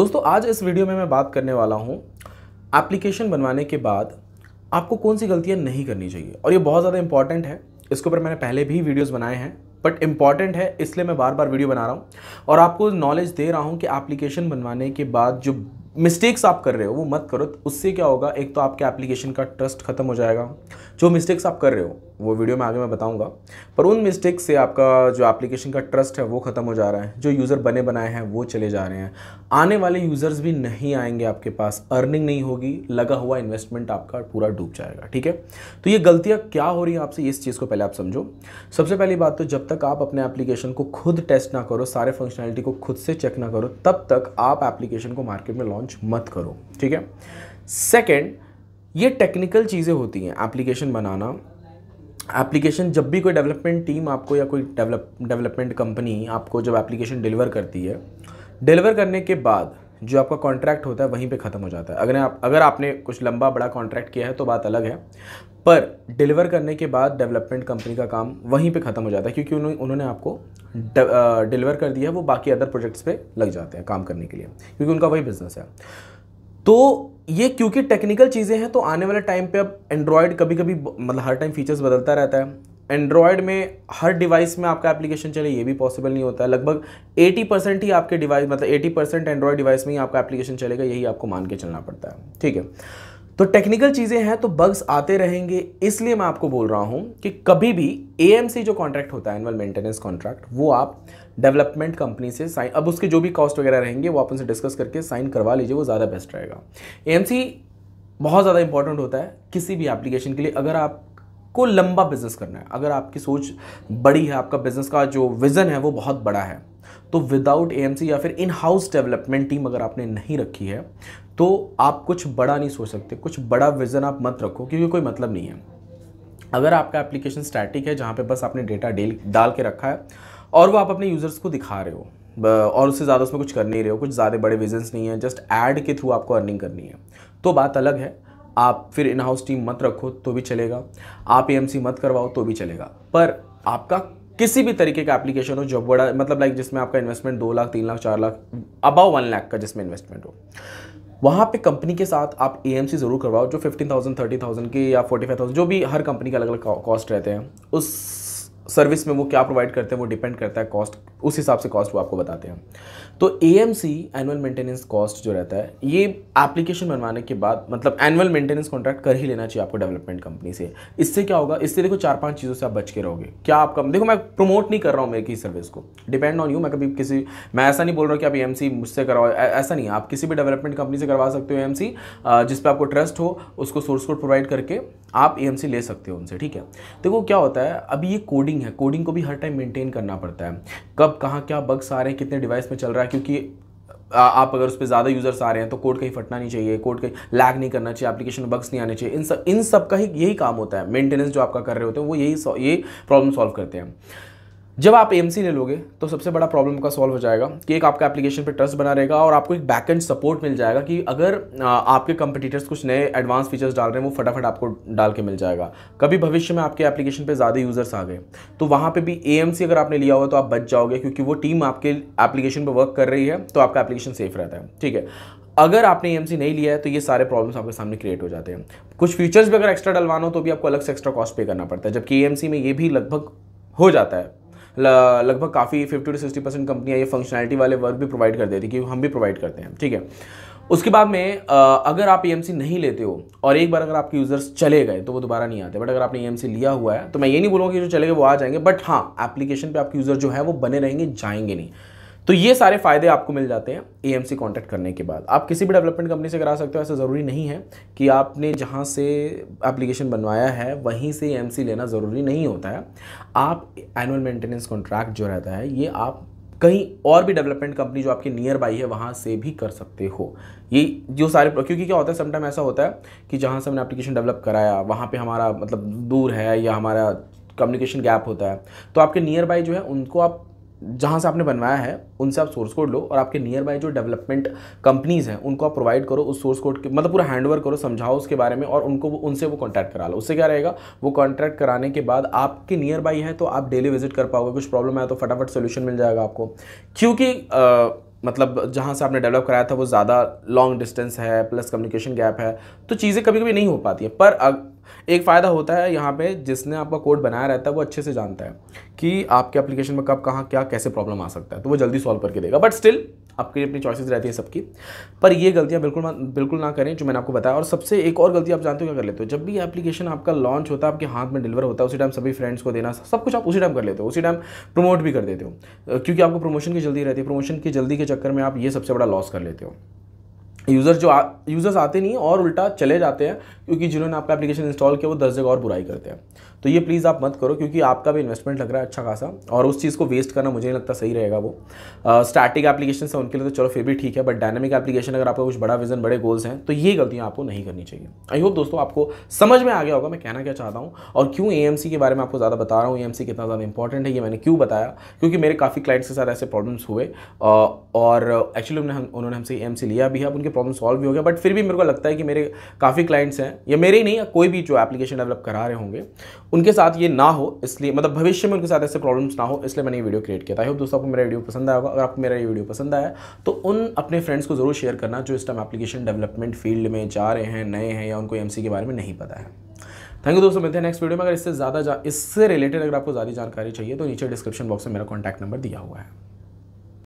दोस्तों आज इस वीडियो में मैं बात करने वाला हूँ एप्लीकेशन बनवाने के बाद आपको कौन सी गलतियाँ नहीं करनी चाहिए और ये बहुत ज़्यादा इंपॉर्टेंट है इसके ऊपर मैंने पहले भी वीडियोज़ बनाए हैं बट इम्पॉर्टेंट है इसलिए मैं बार बार वीडियो बना रहा हूँ और आपको नॉलेज दे रहा हूँ कि एप्लीकेशन बनवाने के बाद जो मिस्टेक्स आप कर रहे हो वो मत करो उससे क्या होगा एक तो आपके एप्लीकेशन का ट्रस्ट खत्म हो जाएगा जो मिस्टेक्स आप कर रहे हो वो वीडियो में आगे मैं बताऊंगा पर उन मिस्टेक से आपका जो एप्लीकेशन का ट्रस्ट है वो ख़त्म हो जा रहा है जो यूज़र बने बनाए हैं वो चले जा रहे हैं आने वाले यूज़र्स भी नहीं आएंगे आपके पास अर्निंग नहीं होगी लगा हुआ इन्वेस्टमेंट आपका पूरा डूब जाएगा ठीक है तो ये गलतियाँ क्या हो रही हैं आपसे इस चीज़ को पहले आप समझो सबसे पहली बात तो जब तक आप अपने एप्लीकेशन को खुद टेस्ट ना करो सारे फंक्शनैलिटी को खुद से चेक ना करो तब तक आप एप्लीकेशन को मार्केट में लॉन्च मत करो ठीक है सेकेंड ये टेक्निकल चीज़ें होती हैं एप्लीकेशन बनाना एप्लीकेशन जब भी कोई डेवलपमेंट टीम आपको या कोई डेवलप डेवलपमेंट कंपनी आपको जब एप्लीकेशन डिलीवर करती है डिलीवर करने के बाद जो आपका कॉन्ट्रैक्ट होता है वहीं पे ख़त्म हो जाता है अगर आप अगर आपने कुछ लंबा बड़ा कॉन्ट्रैक्ट किया है तो बात अलग है पर डिलीवर करने के बाद डेवलपमेंट कंपनी का काम वहीं पे ख़त्म हो जाता है क्योंकि उन्होंने उन्होंने आपको डिलीवर कर दिया है वो बाकी अदर प्रोजेक्ट्स पे लग जाते हैं काम करने के लिए क्योंकि उनका वही बिज़नेस है तो ये क्योंकि टेक्निकल चीज़ें हैं तो आने वाले टाइम पे अब एंड्रॉयड कभी कभी मतलब हर टाइम फीचर्स बदलता रहता है एंड्रॉयड में हर डिवाइस में आपका एप्लीकेशन चले ये भी पॉसिबल नहीं होता है लगभग 80 परसेंट ही आपके डिवाइस मतलब 80 परसेंट एंड्रॉयड डिवाइस में ही आपका एप्लीकेशन चलेगा यही आपको मान के चलना पड़ता है ठीक है तो टेक्निकल चीज़ें हैं तो बग्स आते रहेंगे इसलिए मैं आपको बोल रहा हूँ कि कभी भी ए जो कॉन्ट्रैक्ट होता है एनुअल मेंटेनेंस कॉन्ट्रैक्ट वो आप डेवलपमेंट कंपनी से साइन अब उसके जो भी कॉस्ट वगैरह रहेंगे वो आप उनसे डिस्कस करके साइन करवा लीजिए वो ज़्यादा बेस्ट रहेगा ए बहुत ज़्यादा इंपॉर्टेंट होता है किसी भी एप्लीकेशन के लिए अगर आप आपको लंबा बिजनेस करना है अगर आपकी सोच बड़ी है आपका बिजनेस का जो विज़न है वो बहुत बड़ा है तो विदाउट ए या फिर इन हाउस डेवलपमेंट टीम अगर आपने नहीं रखी है तो आप कुछ बड़ा नहीं सोच सकते कुछ बड़ा विज़न आप मत रखो क्योंकि कोई मतलब नहीं है अगर आपका एप्लीकेशन स्टैटिक है जहाँ पे बस आपने डेटा डेल डाल के रखा है और वो आप अपने यूज़र्स को दिखा रहे हो और उससे ज़्यादा उसमें कुछ कर नहीं रहे हो कुछ ज़्यादा बड़े विजन्स नहीं है जस्ट ऐड के थ्रू आपको अर्निंग करनी है तो बात अलग है आप फिर इन हाउस टीम मत रखो तो भी चलेगा आप ए मत करवाओ तो भी चलेगा पर आपका किसी भी तरीके का एप्लीकेशन हो जब बड़ा मतलब लाइक जिसमें आपका इन्वेस्टमेंट दो लाख तीन लाख चार लाख अबाउ वन लाख का जिसमें इन्वेस्टमेंट हो वहाँ पे कंपनी के साथ आप ए ज़रूर करवाओ जो फिफ्टीन थाउजेंड थर्टी थाउजेंड की या फोर्टी फाइव थाउजेंड जो भी हर कंपनी का अलग अलग कॉस्ट रहते हैं उस सर्विस में वो क्या प्रोवाइड करते हैं वो डिपेंड करता है कॉस्ट उस हिसाब से कॉस्ट वो आपको बताते हैं तो A M C annual maintenance cost जो रहता है ये एप्लीकेशन बनवाने के बाद मतलब एनुअल मेंटेनेंस कॉन्ट्रैक्ट कर ही लेना चाहिए आपको डेवलपमेंट कंपनी से इससे क्या होगा इससे देखो चार पांच चीज़ों से आप बच के रहोगे क्या आपका देखो मैं प्रमोट नहीं कर रहा हूँ मेरी की सर्विस को डिपेंड ऑन यू मैं कभी किसी मैं ऐसा नहीं बोल रहा हूँ कि आप ए मुझसे करवाओ ऐसा नहीं आप किसी भी डेवलपमेंट कंपनी से करवा सकते हो ए एम सी जिस पर आपको ट्रस्ट हो उसको सोर्स कोड प्रोवाइड करके आप ए ले सकते हो उनसे ठीक है देखो क्या होता है अभी ये कोडिंग है कोडिंग को भी हर टाइम मेंटेन करना पड़ता है कब कब कहाँ क्या बग्स आ रहे हैं कितने डिवाइस में चल रहा है क्योंकि आप अगर उस पर ज़्यादा यूज़र्स आ रहे हैं तो कोड कहीं फटना नहीं चाहिए कोड कहीं लैग नहीं करना चाहिए एप्लीकेशन बग्स नहीं आने चाहिए इन सब इन सब का ही यही काम होता है मेंटेनेंस जो आपका कर रहे होते हैं वो यही ये प्रॉब्लम सॉल्व करते हैं जब आप ए ले लोगे तो सबसे बड़ा प्रॉब्लम का सॉल्व हो जाएगा कि एक आपका एप्लीकेशन पर ट्रस्ट बना रहेगा और आपको एक बैकेंड सपोर्ट मिल जाएगा कि अगर आपके कंपटीटर्स कुछ नए एडवांस फीचर्स डाल रहे हैं वो फटाफट आपको डाल के मिल जाएगा कभी भविष्य में आपके एप्लीकेशन पर ज़्यादा यूज़र्स आ गए तो वहाँ पर भी ए अगर आपने लिया हुआ तो आप बच जाओगे क्योंकि वो टीम आपके एप्लीकेशन पर वर्क कर रही है तो आपका एप्लीकेशन सेफ रहता है ठीक है अगर आपने एम नहीं लिया है तो ये सारे प्रॉब्लम्स आपके सामने क्रिएट हो जाते हैं कुछ फीचर्स भी अगर एक्स्ट्रा डलवाना हो तो भी आपको अलग से एक्स्ट्रा कॉस्ट पे करना पड़ता है जबकि ए में ये भी लगभग हो जाता है लगभग काफ़ी फिफ्टी टू सिक्सटी परसेंट कंपनियाँ ये फंक्शनैलिटी वाले वर्क भी प्रोवाइड कर देती कि हम भी प्रोवाइड करते हैं ठीक है उसके बाद में अगर आप ई e नहीं लेते हो और एक बार अगर आपके यूज़र्स चले गए तो वो दोबारा नहीं आते बट अगर आपने ई e लिया हुआ है तो मैं ये नहीं बोलूँगा कि जो चले गए वो आ जाएंगे बट हाँ एप्लीकेशन पर आपके यूज़र जो है वो बने रहेंगे जाएंगे नहीं तो ये सारे फायदे आपको मिल जाते हैं एएमसी कांटेक्ट करने के बाद आप किसी भी डेवलपमेंट कंपनी से करा सकते हो ऐसा ज़रूरी नहीं है कि आपने जहाँ से एप्लीकेशन बनवाया है वहीं से ए लेना ज़रूरी नहीं होता है आप एनुअल मेंटेनेंस कॉन्ट्रैक्ट जो रहता है ये आप कहीं और भी डेवलपमेंट कंपनी जो आपकी नियर बाई है वहाँ से भी कर सकते हो ये जो सारे क्योंकि क्या होता है समटाइम ऐसा होता है कि जहाँ से हमने एप्लीकेशन डेवलप कराया वहाँ पर हमारा मतलब दूर है या हमारा कम्युनिकेशन गैप होता है तो आपके नियर बाई जो है उनको आप जहाँ से आपने बनवाया है उनसे आप सोर्स कोड लो और आपके नियर बाय जो डेवलपमेंट कंपनीज़ हैं उनको आप प्रोवाइड करो उस सोर्स कोड के मतलब पूरा हैंड ओवर करो समझाओ उसके बारे में और उनको वो उनसे वो कॉन्टैक्ट करा लो उससे क्या रहेगा वो कॉन्टैक्ट कराने के बाद आपके नियर बाई है तो आप डेली विजिट कर पाओगे कुछ प्रॉब्लम आया तो फटाफट सोल्यूशन मिल जाएगा आपको क्योंकि मतलब जहाँ से आपने डेवलप कराया था वो ज़्यादा लॉन्ग डिस्टेंस है प्लस कम्युनिकेशन गैप है तो चीज़ें कभी कभी नहीं हो पाती हैं पर एक फ़ायदा होता है यहाँ पे जिसने आपका कोड बनाया रहता है वो अच्छे से जानता है कि आपके एप्लीकेशन में कब कहाँ क्या कैसे प्रॉब्लम आ सकता है तो वो जल्दी सॉल्व करके देगा बट स्टिल आपकी अपनी चॉइसेस रहती हैं सबकी पर ये गलतियाँ बिल्कुल बिल्कुल ना करें जो मैंने आपको बताया और सबसे एक और गलती आप जानते हो क्या कर लेते हो जब भी एप्लीकेशन आपका लॉन्च होता है आपके हाथ में डिलीवर होता है उसी टाइम सभी फ्रेंड्स को देना सब कुछ आप उसी टाइम कर लेते हो उसी टाइम प्रमोट भी कर देते हो क्योंकि आपको प्रमोशन की जल्दी रहती है प्रमोशन की जल्दी के चक्कर में आप ये सबसे बड़ा लॉस कर लेते हो यूज़र जो आ, यूज़र्स आते नहीं और उल्टा चले जाते हैं क्योंकि जिन्होंने आपका एप्लीकेशन इंस्टॉल किया वो दस जगह और बुराई करते हैं तो ये प्लीज़ आप मत करो क्योंकि आपका भी इन्वेस्टमेंट लग रहा है अच्छा खासा और उस चीज़ को वेस्ट करना मुझे नहीं लगता सही रहेगा वो स्टैटिक एप्लीकेशन से उनके लिए तो चलो फिर भी ठीक है बट डायनेमिक एप्लीकेशन अगर आपका कुछ बड़ा विजन बड़े गोल्स हैं तो ये गलतियाँ आपको नहीं करनी चाहिए आई होप दोस्तों आपको समझ में आ गया होगा मैं कहना क्या चाहता हूँ और क्यों ए के बारे में आपको ज़्यादा बता रहा हूँ ए कितना ज़्यादा इंपॉर्टेंट है ये मैंने क्यों बताया क्योंकि मेरे काफ़ी क्लाइंट्स के साथ ऐसे प्रॉब्लम्स हुए और एक्चुअली उन्होंने उन्होंने हमसे एम लिया भी है अब उनके प्रॉब्लम सॉल्व भी हो गया बट फिर भी मेरे को लगता है कि मेरे काफ़ी क्लाइंट्स हैं या मेरे ही नहीं कोई भी जो एप्लीकेशन डेवलप करा रहे होंगे उनके साथ ये ना हो इसलिए मतलब भविष्य में उनके साथ ऐसे प्रॉब्लम्स ना हो इसलिए मैंने ये वीडियो क्रिएट किया था दोस्तों आपको मेरा वीडियो पसंद आया होगा अगर आपको मेरा ये वीडियो पसंद आया तो उन अपने फ्रेंड्स को जरूर शेयर करना जो इस टाइम एप्लीकेशन डेवलपमेंट फील्ड में जा रहे हैं नए हैं या उनको एम के बारे में नहीं पता है थैंक यू दोस्तों मिलते हैं नेक्स्ट वीडियो में अगर इससे ज़्यादा इससे रिलेटेड अगर आपको ज़्यादा जानकारी चाहिए तो नीचे डिस्क्रिप्शन बॉक्स में मेरा कॉन्टैक्ट नंबर दिया हुआ है